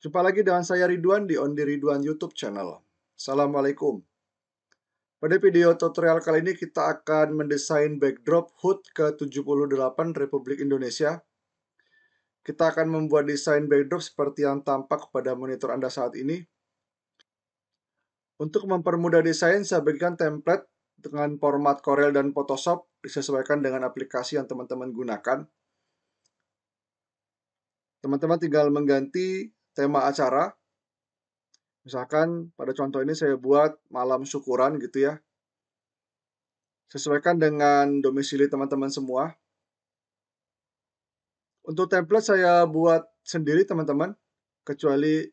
Jumpa lagi dengan saya Ridwan di Ondi Ridwan YouTube channel. Assalamualaikum. Pada video tutorial kali ini kita akan mendesain backdrop HUT ke-78 Republik Indonesia. Kita akan membuat desain backdrop seperti yang tampak pada monitor Anda saat ini. Untuk mempermudah desain, saya bagikan template dengan format Corel dan Photoshop disesuaikan dengan aplikasi yang teman-teman gunakan. Teman-teman tinggal mengganti tema acara. Misalkan pada contoh ini saya buat malam syukuran gitu ya. Sesuaikan dengan domisili teman-teman semua. Untuk template saya buat sendiri teman-teman, kecuali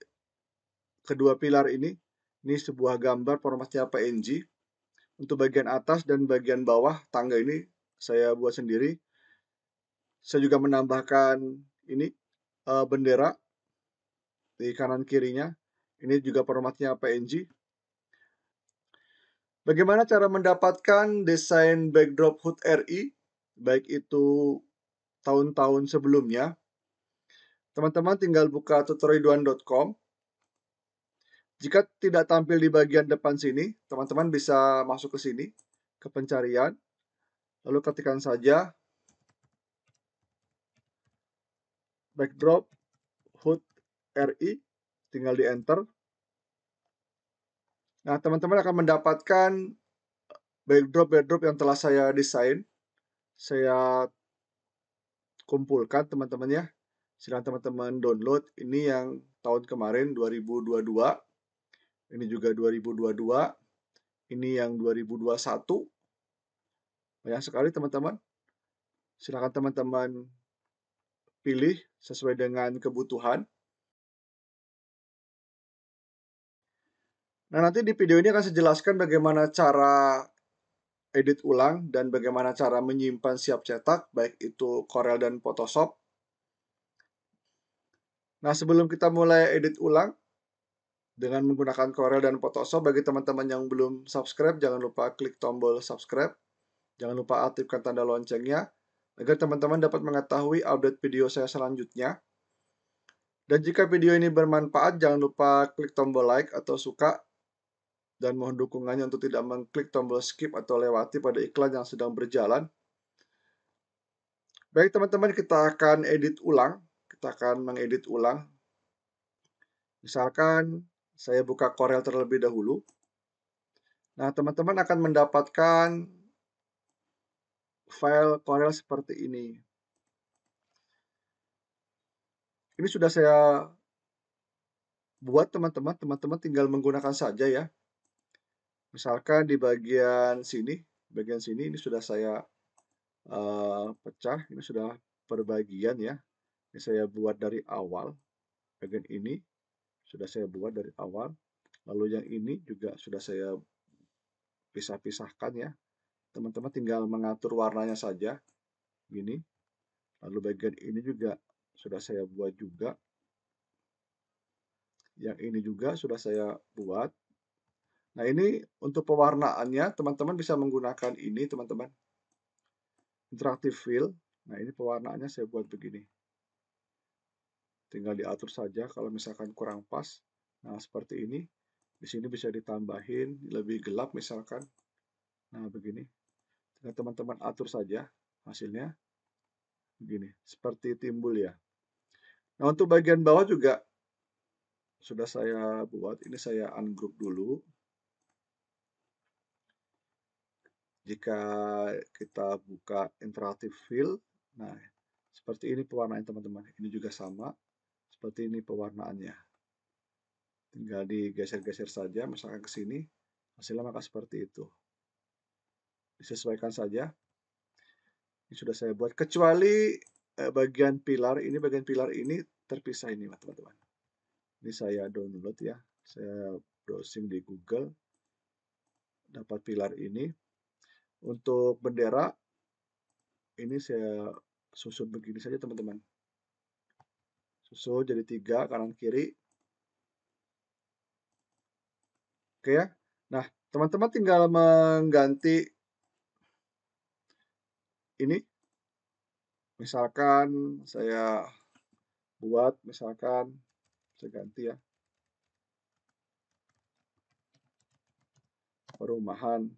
kedua pilar ini. Ini sebuah gambar formatnya PNG. Untuk bagian atas dan bagian bawah tangga ini saya buat sendiri. Saya juga menambahkan ini eh, bendera di kanan kirinya. Ini juga formatnya PNG. Bagaimana cara mendapatkan desain backdrop HUT RI, baik itu tahun-tahun sebelumnya? Teman-teman tinggal buka tutorialduan.com. Jika tidak tampil di bagian depan sini, teman-teman bisa masuk ke sini, ke pencarian. Lalu ketikkan saja backdrop RI tinggal di enter nah teman-teman akan mendapatkan eh, backdrop backdrop yang telah saya desain saya kumpulkan teman-teman ya silahkan teman-teman download ini yang tahun kemarin 2022 ini juga 2022 ini yang 2021 banyak sekali teman-teman silahkan teman-teman pilih sesuai dengan kebutuhan Nah, nanti di video ini akan saya jelaskan bagaimana cara edit ulang dan bagaimana cara menyimpan siap cetak, baik itu Corel dan Photoshop. Nah, sebelum kita mulai edit ulang dengan menggunakan Corel dan Photoshop, bagi teman-teman yang belum subscribe, jangan lupa klik tombol subscribe. Jangan lupa aktifkan tanda loncengnya, agar teman-teman dapat mengetahui update video saya selanjutnya. Dan jika video ini bermanfaat, jangan lupa klik tombol like atau suka dan mohon dukungannya untuk tidak mengklik tombol skip atau lewati pada iklan yang sedang berjalan. Baik teman-teman, kita akan edit ulang. Kita akan mengedit ulang. Misalkan saya buka Corel terlebih dahulu. Nah, teman-teman akan mendapatkan file Corel seperti ini. Ini sudah saya buat teman-teman, teman-teman tinggal menggunakan saja ya misalkan di bagian sini bagian sini ini sudah saya uh, pecah ini sudah perbagian ya ini saya buat dari awal bagian ini sudah saya buat dari awal lalu yang ini juga sudah saya pisah-pisahkan ya teman-teman tinggal mengatur warnanya saja gini lalu bagian ini juga sudah saya buat juga yang ini juga sudah saya buat Nah ini untuk pewarnaannya teman-teman bisa menggunakan ini teman-teman. Interactive fill. Nah ini pewarnaannya saya buat begini. Tinggal diatur saja kalau misalkan kurang pas. Nah seperti ini. Di sini bisa ditambahin lebih gelap misalkan. Nah begini. Tinggal teman-teman atur saja hasilnya. Begini. Seperti timbul ya. Nah untuk bagian bawah juga sudah saya buat. Ini saya ungroup dulu. jika kita buka interactive fill nah seperti ini pewarnaan teman-teman ini juga sama seperti ini pewarnaannya tinggal digeser-geser saja misalkan ke sini hasilnya maka seperti itu disesuaikan saja ini sudah saya buat kecuali eh, bagian pilar ini bagian pilar ini terpisah ini teman-teman ini saya download ya saya browsing di Google dapat pilar ini untuk bendera, ini saya susun begini saja teman-teman. Susun jadi tiga, kanan kiri. Oke ya. Nah, teman-teman tinggal mengganti ini. Misalkan saya buat, misalkan saya ganti ya. Perumahan.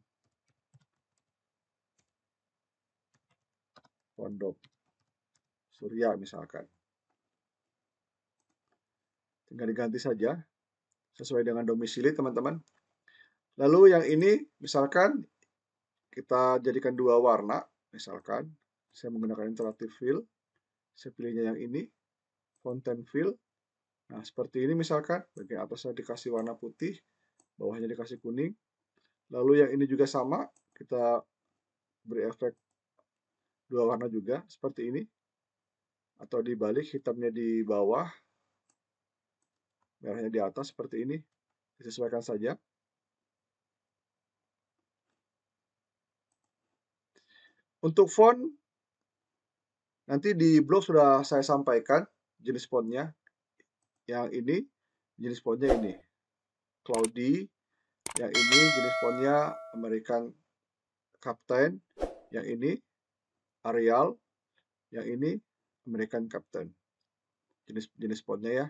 pondok surya misalkan. Tinggal diganti saja sesuai dengan domisili teman-teman. Lalu yang ini misalkan kita jadikan dua warna misalkan saya menggunakan interactive fill. Saya pilihnya yang ini content fill. Nah, seperti ini misalkan bagian atasnya dikasih warna putih, bawahnya dikasih kuning. Lalu yang ini juga sama, kita beri efek dua warna juga seperti ini atau dibalik hitamnya di bawah merahnya di atas seperti ini disesuaikan saja untuk font nanti di blog sudah saya sampaikan jenis fontnya yang ini jenis fontnya ini cloudy yang ini jenis fontnya American Captain yang ini Arial, yang ini American Captain. Jenis jenis fontnya ya.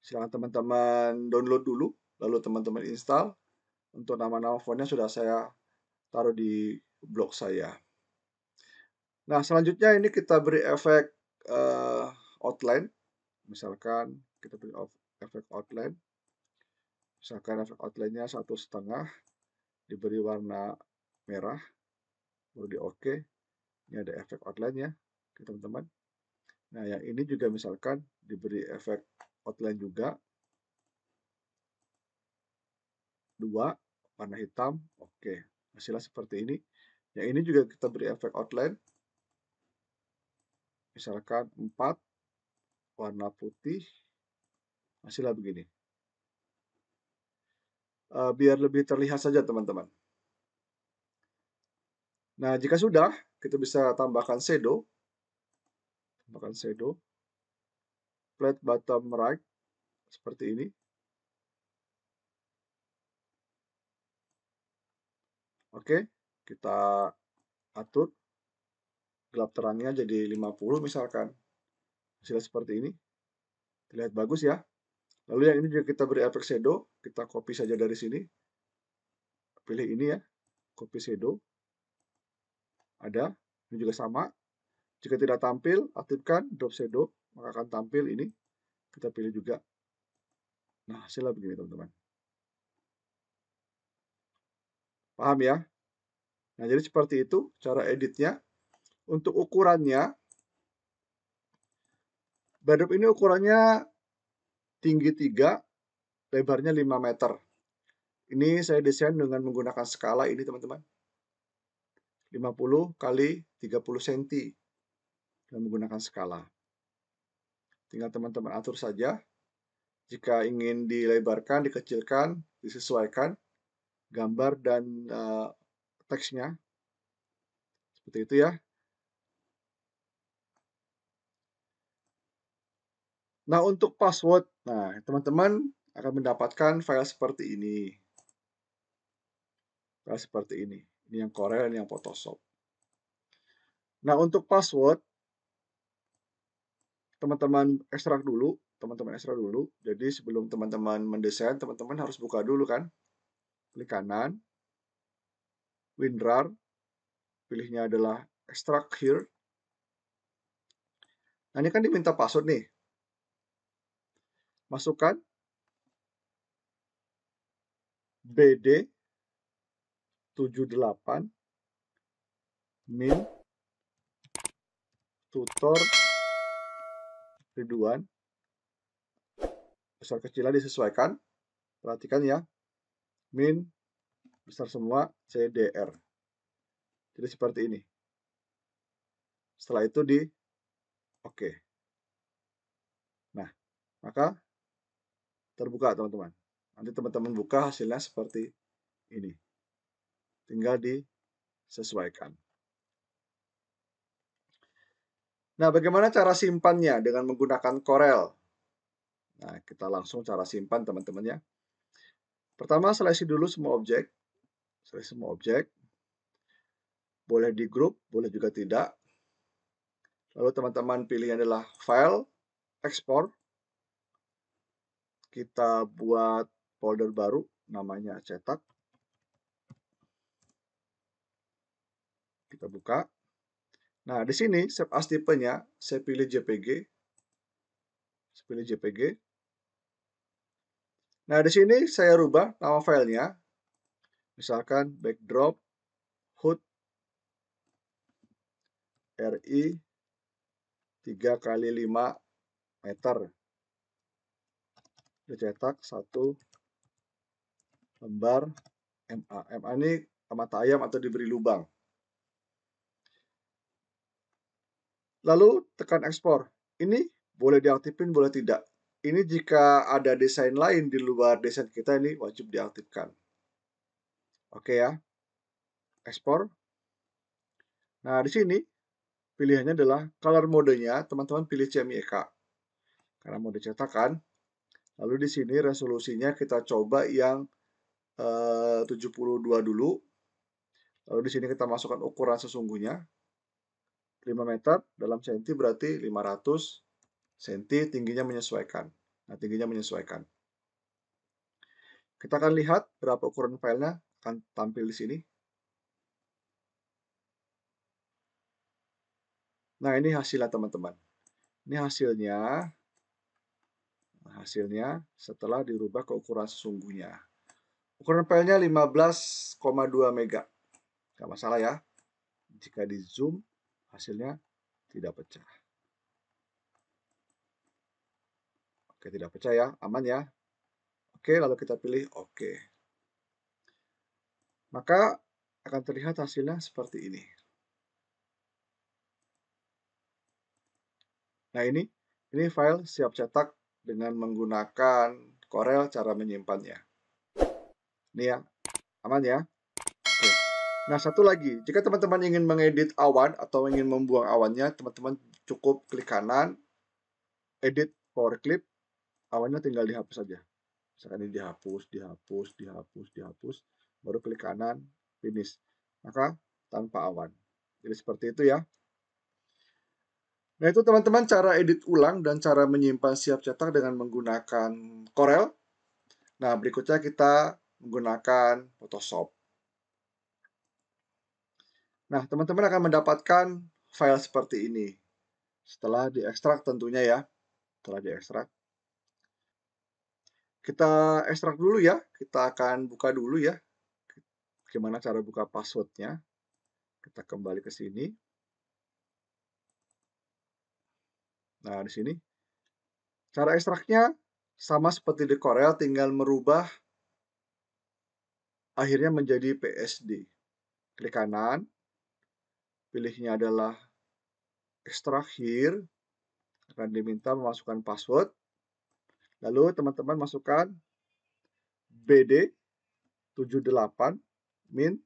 Silahkan teman-teman download dulu, lalu teman-teman install. Untuk nama-nama fontnya sudah saya taruh di blog saya. Nah, selanjutnya ini kita beri efek uh, outline. Misalkan kita beri efek outline. Misalkan efek outline-nya satu setengah, diberi warna merah, baru di OK. Ini ada efek outline ya, oke teman-teman. Nah, yang ini juga misalkan diberi efek outline juga. Dua, warna hitam, oke. Hasilnya seperti ini. Yang ini juga kita beri efek outline. Misalkan empat warna putih, hasilnya begini. Eh, biar lebih terlihat saja teman-teman. Nah, jika sudah, kita bisa tambahkan shadow tambahkan shadow flat bottom right seperti ini oke kita atur gelap terangnya jadi 50 misalkan hasilnya seperti ini terlihat bagus ya lalu yang ini juga kita beri efek shadow kita copy saja dari sini pilih ini ya copy shadow ada ini juga sama jika tidak tampil aktifkan drop shadow maka akan tampil ini kita pilih juga nah hasilnya begini teman-teman paham ya nah jadi seperti itu cara editnya untuk ukurannya Badrop ini ukurannya tinggi 3, lebarnya 5 meter. Ini saya desain dengan menggunakan skala ini teman-teman. 50 kali 30 cm dan menggunakan skala. Tinggal teman-teman atur saja. Jika ingin dilebarkan, dikecilkan, disesuaikan gambar dan uh, teksnya. Seperti itu ya. Nah, untuk password, nah teman-teman akan mendapatkan file seperti ini. File seperti ini. Ini yang Corel, ini yang Photoshop. Nah, untuk password, teman-teman ekstrak dulu, teman-teman ekstrak dulu. Jadi sebelum teman-teman mendesain, teman-teman harus buka dulu kan. Klik kanan, WinRAR, pilihnya adalah extract here. Nah, ini kan diminta password nih. Masukkan BD 78 min tutor Ridwan besar kecilnya disesuaikan perhatikan ya min besar semua CDR jadi seperti ini setelah itu di oke okay. nah maka terbuka teman-teman nanti teman-teman buka hasilnya seperti ini Tinggal disesuaikan. Nah, bagaimana cara simpannya dengan menggunakan Corel? Nah, kita langsung cara simpan teman-teman ya. Pertama, seleksi dulu semua objek. Seleksi semua objek. Boleh di grup, boleh juga tidak. Lalu teman-teman pilih adalah file, Export. Kita buat folder baru, namanya cetak. Kita buka. Nah, di sini save as tipenya saya pilih JPG. Saya pilih JPG. Nah, di sini saya rubah nama filenya. Misalkan backdrop hood RI 3 kali 5 meter. Dicetak satu lembar MA. MA ini mata ayam atau diberi lubang. Lalu tekan ekspor. Ini boleh diaktifin, boleh tidak. Ini jika ada desain lain di luar desain kita ini wajib diaktifkan. Oke ya. Ekspor. Nah, di sini pilihannya adalah color modenya, teman-teman pilih CMYK. E Karena mode cetakan. Lalu di sini resolusinya kita coba yang eh, 72 dulu. Lalu di sini kita masukkan ukuran sesungguhnya, 5 meter dalam senti berarti 500 senti tingginya menyesuaikan. Nah, tingginya menyesuaikan. Kita akan lihat berapa ukuran filenya akan tampil di sini. Nah, ini hasilnya teman-teman. Ini hasilnya hasilnya setelah dirubah ke ukuran sesungguhnya. Ukuran filenya 15,2 mega. Gak masalah ya. Jika di zoom hasilnya tidak pecah. Oke, tidak pecah ya, aman ya. Oke, lalu kita pilih oke. Maka akan terlihat hasilnya seperti ini. Nah, ini ini file siap cetak dengan menggunakan Corel cara menyimpannya. Ini ya, aman ya. Nah, satu lagi, jika teman-teman ingin mengedit awan atau ingin membuang awannya, teman-teman cukup klik kanan, edit power clip, awannya tinggal dihapus saja. Misalkan ini dihapus, dihapus, dihapus, dihapus, baru klik kanan, finish. Maka tanpa awan. Jadi seperti itu ya. Nah itu teman-teman cara edit ulang dan cara menyimpan siap cetak dengan menggunakan Corel. Nah berikutnya kita menggunakan Photoshop. Nah, teman-teman akan mendapatkan file seperti ini. Setelah diekstrak tentunya ya. Setelah diekstrak. Kita ekstrak dulu ya. Kita akan buka dulu ya. Gimana cara buka passwordnya. Kita kembali ke sini. Nah, di sini. Cara ekstraknya sama seperti di Corel, tinggal merubah akhirnya menjadi PSD. Klik kanan, pilihnya adalah extract here akan diminta memasukkan password lalu teman-teman masukkan bd 78 min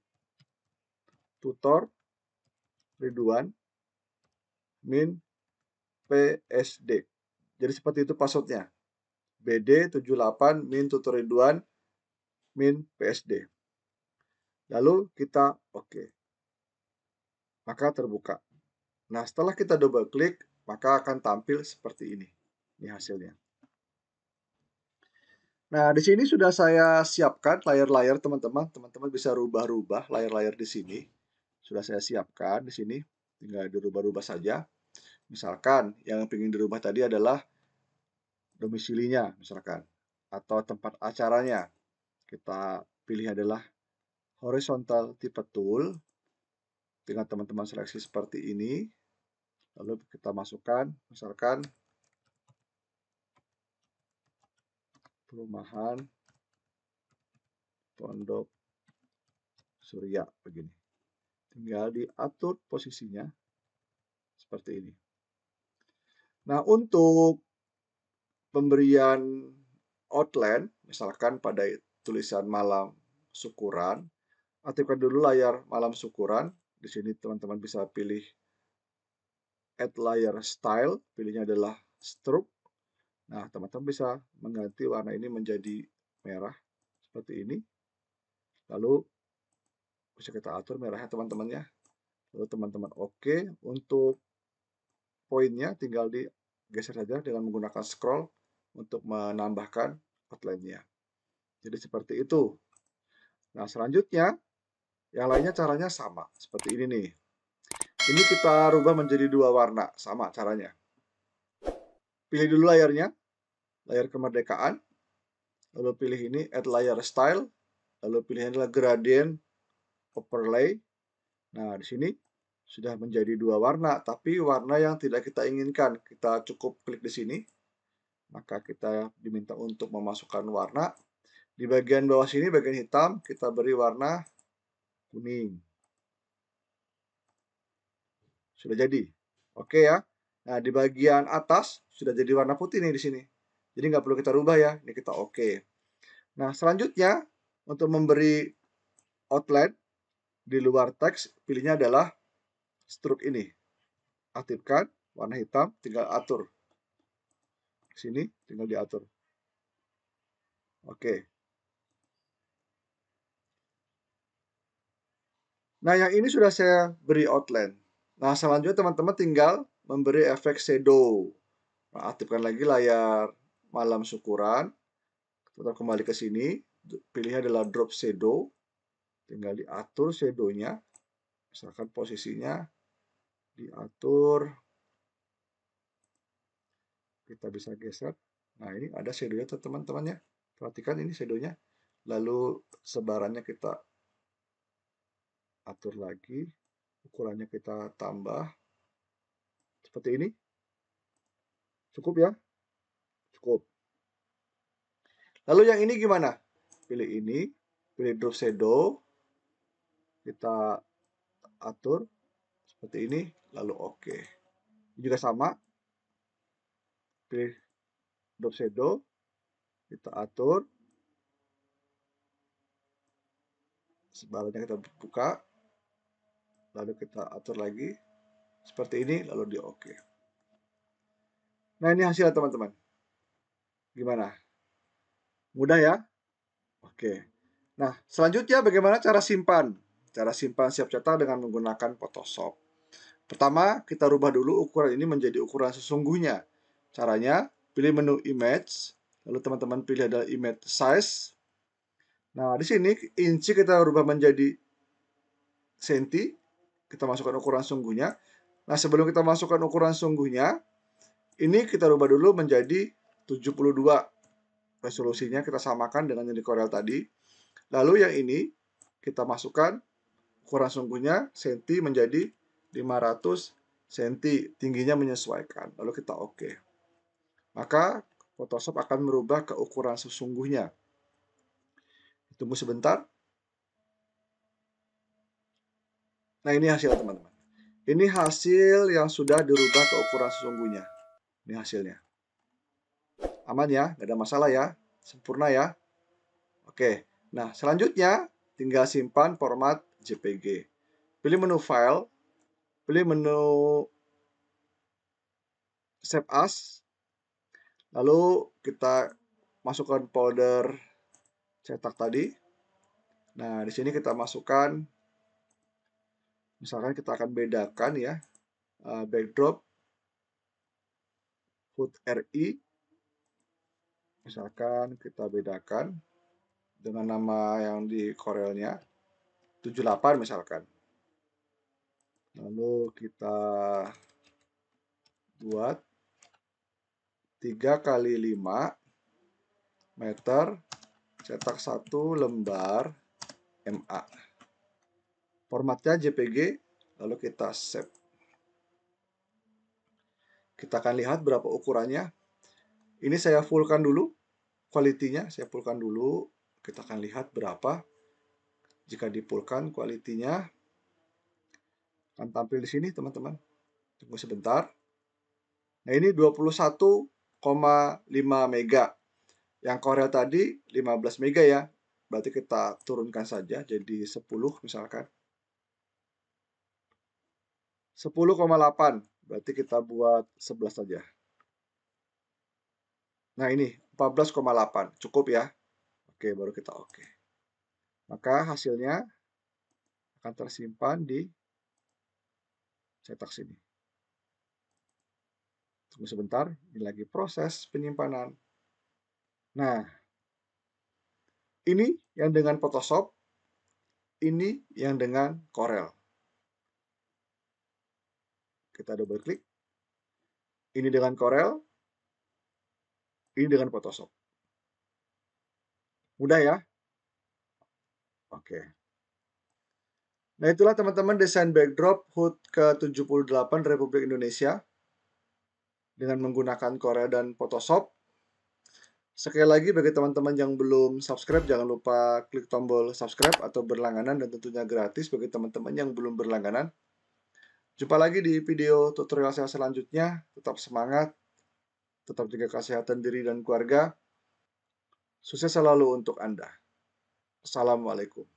tutor Ridwan min psd jadi seperti itu passwordnya bd 78 min tutor Ridwan min psd lalu kita oke okay maka terbuka. Nah, setelah kita double klik, maka akan tampil seperti ini. Ini hasilnya. Nah, di sini sudah saya siapkan layar-layar teman-teman. Teman-teman bisa rubah-rubah layar-layar di sini. Sudah saya siapkan di sini. Tinggal dirubah-rubah saja. Misalkan yang ingin dirubah tadi adalah domisilinya misalkan. Atau tempat acaranya. Kita pilih adalah horizontal tipe tool dengan teman-teman seleksi seperti ini. Lalu kita masukkan, misalkan perumahan pondok surya begini. Tinggal diatur posisinya seperti ini. Nah, untuk pemberian outline, misalkan pada tulisan malam syukuran, aktifkan dulu layar malam syukuran, di sini teman-teman bisa pilih add layer style, pilihnya adalah stroke. Nah, teman-teman bisa mengganti warna ini menjadi merah seperti ini. Lalu bisa kita atur merahnya teman-temannya. Lalu teman-teman oke okay. untuk poinnya tinggal digeser saja dengan menggunakan scroll untuk menambahkan outline-nya. Jadi seperti itu. Nah, selanjutnya yang lainnya caranya sama, seperti ini nih. Ini kita rubah menjadi dua warna, sama caranya. Pilih dulu layarnya, layar kemerdekaan, lalu pilih ini, add layer style, lalu pilih adalah gradient overlay. Nah, di sini sudah menjadi dua warna, tapi warna yang tidak kita inginkan. Kita cukup klik di sini, maka kita diminta untuk memasukkan warna. Di bagian bawah sini, bagian hitam, kita beri warna kuning. Sudah jadi. Oke ya. Nah, di bagian atas sudah jadi warna putih nih di sini. Jadi nggak perlu kita rubah ya. Ini kita oke. Nah, selanjutnya untuk memberi outline di luar teks, pilihnya adalah struk ini. Aktifkan warna hitam, tinggal atur. Sini tinggal diatur. Oke. Nah, yang ini sudah saya beri outline. Nah, selanjutnya teman-teman tinggal memberi efek shadow. Nah, aktifkan lagi layar malam syukuran. Tetap kembali ke sini. Pilihnya adalah drop shadow. Tinggal diatur shadow-nya. Misalkan posisinya diatur. Kita bisa geser. Nah, ini ada shadow-nya teman-teman ya. Perhatikan ini shadow-nya. Lalu sebarannya kita atur lagi ukurannya kita tambah seperti ini cukup ya cukup lalu yang ini gimana pilih ini pilih drop shadow kita atur seperti ini lalu oke okay. juga sama pilih drop shadow kita atur sebaliknya kita buka lalu kita atur lagi seperti ini lalu di oke Nah ini hasilnya teman-teman. Gimana? Mudah ya? Oke. Nah selanjutnya bagaimana cara simpan? Cara simpan siap cetak dengan menggunakan Photoshop. Pertama kita rubah dulu ukuran ini menjadi ukuran sesungguhnya. Caranya pilih menu Image, lalu teman-teman pilih ada Image Size. Nah di sini inci kita rubah menjadi senti, kita masukkan ukuran sungguhnya. Nah, sebelum kita masukkan ukuran sungguhnya, ini kita rubah dulu menjadi 72 resolusinya. Kita samakan dengan yang di Corel tadi. Lalu yang ini kita masukkan ukuran sungguhnya senti menjadi 500 senti. Tingginya menyesuaikan. Lalu kita oke. OK. Maka Photoshop akan merubah ke ukuran sesungguhnya. Tunggu sebentar. Nah ini hasil teman-teman. Ini hasil yang sudah dirubah ke ukuran sesungguhnya. Ini hasilnya. Aman ya, nggak ada masalah ya. Sempurna ya. Oke, nah selanjutnya tinggal simpan format JPG. Pilih menu file, pilih menu save as, lalu kita masukkan folder cetak tadi. Nah, di sini kita masukkan misalkan kita akan bedakan ya eh, backdrop hood RI e. misalkan kita bedakan dengan nama yang di korelnya 78 misalkan lalu kita buat 3 kali 5 meter cetak satu lembar MA formatnya JPG lalu kita save kita akan lihat berapa ukurannya ini saya fullkan dulu kualitinya saya fullkan dulu kita akan lihat berapa jika dipulkan kualitinya akan tampil di sini teman-teman tunggu sebentar nah ini 21,5 mega yang Korea tadi 15 mega ya berarti kita turunkan saja jadi 10 misalkan 10,8 berarti kita buat 11 saja nah ini 14,8 cukup ya oke baru kita oke maka hasilnya akan tersimpan di cetak sini tunggu sebentar ini lagi proses penyimpanan nah ini yang dengan Photoshop ini yang dengan Corel kita double klik. Ini dengan Corel. Ini dengan Photoshop. Mudah ya? Oke. Nah itulah teman-teman desain backdrop HUT ke-78 Republik Indonesia dengan menggunakan Corel dan Photoshop. Sekali lagi bagi teman-teman yang belum subscribe jangan lupa klik tombol subscribe atau berlangganan dan tentunya gratis bagi teman-teman yang belum berlangganan. Jumpa lagi di video tutorial saya selanjutnya. Tetap semangat, tetap jaga kesehatan diri dan keluarga. Sukses selalu untuk Anda. Assalamualaikum.